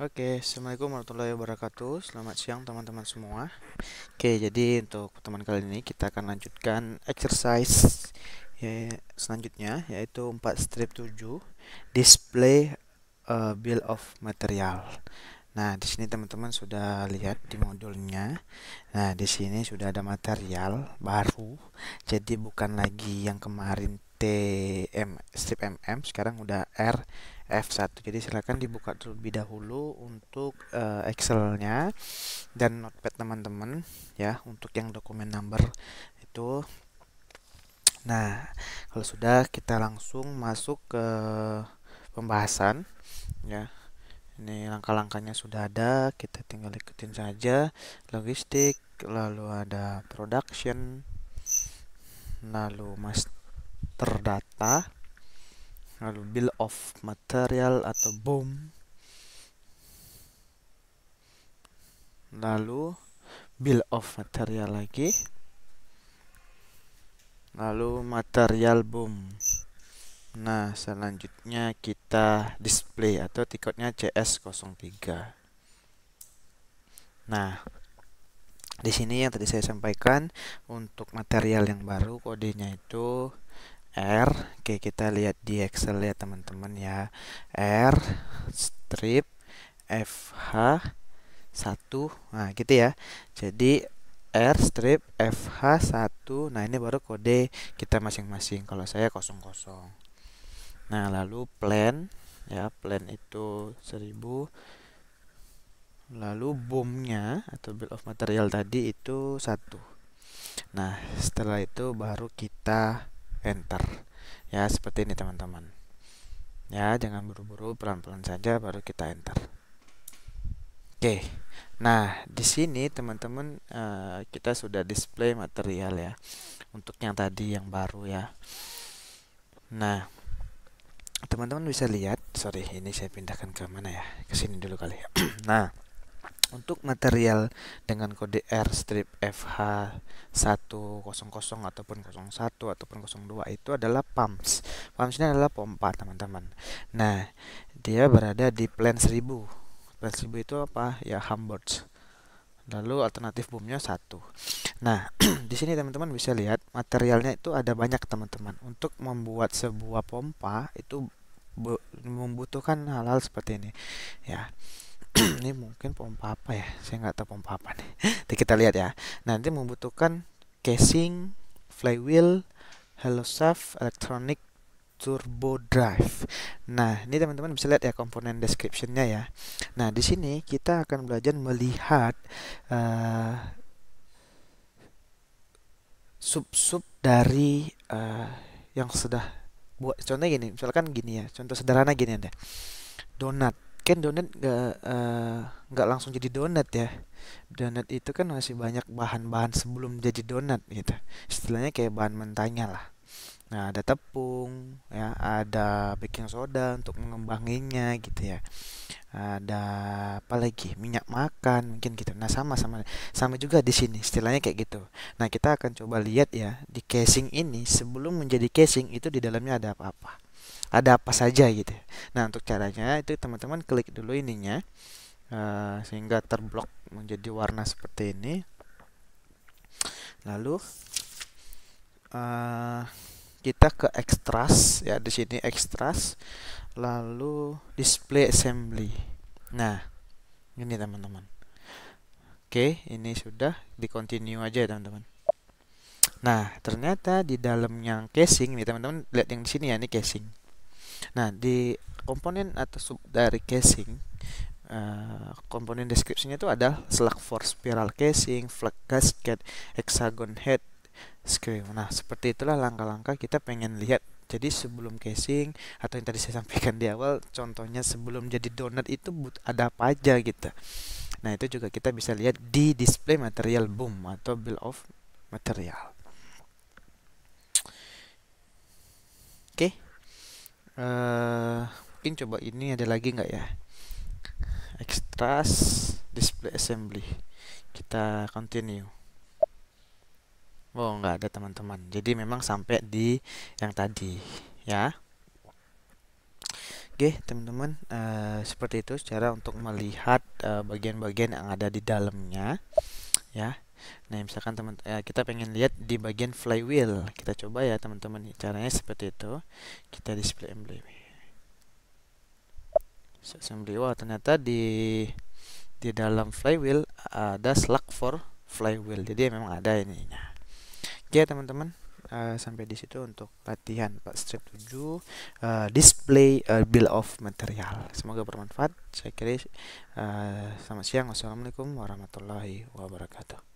Oke, okay, Assalamualaikum warahmatullahi wabarakatuh Selamat siang teman-teman semua Oke, okay, jadi untuk teman kali ini kita akan lanjutkan exercise ya, selanjutnya Yaitu 4 strip 7 Display uh, bill of material Nah, di sini teman-teman sudah lihat di modulnya. Nah, di sini sudah ada material baru. Jadi bukan lagi yang kemarin TM strip MM, sekarang udah R F1 jadi silahkan dibuka terlebih dahulu untuk uh, Excel-nya dan notepad teman-teman ya untuk yang dokumen number itu Nah, kalau sudah kita langsung masuk ke pembahasan ya. Ini langkah-langkahnya sudah ada, kita tinggal ikutin saja. Logistik, lalu ada production, lalu master data, lalu bill of material atau boom lalu bill of material lagi lalu material boom nah selanjutnya kita display atau tiketnya CS03 nah di sini yang tadi saya sampaikan untuk material yang baru kodenya itu R Oke kita lihat di Excel ya teman-teman ya R strip FH 1 nah gitu ya jadi R strip FH1 nah ini baru kode kita masing-masing kalau saya kosong kosong nah lalu plan ya plan itu 1000 lalu bomnya atau bill of material tadi itu satu nah setelah itu baru kita enter ya seperti ini teman-teman ya jangan buru-buru pelan-pelan saja baru kita enter oke nah di sini teman-teman uh, kita sudah display material ya untuk yang tadi yang baru ya nah teman-teman bisa lihat sorry ini saya pindahkan ke mana ya ke sini dulu kali ya nah untuk material dengan kode R strip FH100 ataupun 01 ataupun 02 itu adalah pumps. Pumps ini adalah pompa, teman-teman. Nah, dia berada di plan 1000. Plan 1000 itu apa? Ya Humboldt. Lalu alternatif boomnya satu. Nah, di sini teman-teman bisa lihat materialnya itu ada banyak teman-teman. Untuk membuat sebuah pompa itu membutuhkan hal-hal seperti ini. Ya ini mungkin pompa apa ya saya nggak tahu pompa apa nih nanti kita lihat ya nanti membutuhkan casing flywheel hello self electronic turbo drive. Nah, ini teman-teman bisa lihat ya komponen descriptionnya ya. Nah, di sini kita akan belajar melihat uh, sub-sub dari uh, yang sudah buat. Contohnya gini, misalkan gini ya, contoh sederhana gini ya, donat kan donat nggak eh, nggak uh, langsung jadi donat ya donat itu kan masih banyak bahan-bahan sebelum jadi donat gitu istilahnya kayak bahan mentahnya lah nah ada tepung ya ada baking soda untuk mengembanginya gitu ya ada apa lagi minyak makan mungkin gitu nah sama sama sama juga di sini istilahnya kayak gitu nah kita akan coba lihat ya di casing ini sebelum menjadi casing itu di dalamnya ada apa-apa ada apa saja gitu. Nah untuk caranya itu teman-teman klik dulu ininya uh, sehingga terblok menjadi warna seperti ini. Lalu uh, kita ke extras ya di sini extras lalu display assembly. Nah ini teman-teman. Oke ini sudah di continue aja ya teman-teman. Nah, ternyata di dalam yang casing ini teman-teman lihat yang di sini ya ini casing. Nah, di komponen atau sub dari casing uh, komponen deskripsinya itu ada slug for spiral casing, flag gasket, hexagon head, screw. Nah, seperti itulah langkah-langkah kita pengen lihat jadi sebelum casing atau yang tadi saya sampaikan di awal contohnya sebelum jadi donat itu ada apa aja gitu nah itu juga kita bisa lihat di display material boom atau bill of material Eh, mungkin coba ini ada lagi nggak ya extras display assembly kita continue oh nggak ada teman-teman jadi memang sampai di yang tadi ya Oke okay, teman-teman uh, seperti itu cara untuk melihat eh, bagian-bagian uh, bagian -bagian yang ada di dalamnya ya Nah, misalkan teman eh, kita pengen lihat di bagian flywheel. Kita coba ya, teman-teman. Caranya seperti itu. Kita display emblem. So, assembly. Wah, ternyata di di dalam flywheel ada slug for flywheel. Jadi memang ada ininya. Oke, teman-teman. Uh, sampai di situ untuk latihan Pak strip 7 uh, eh, display uh, bill of material. Semoga bermanfaat. Saya kira uh, selamat siang. Wassalamualaikum warahmatullahi wabarakatuh.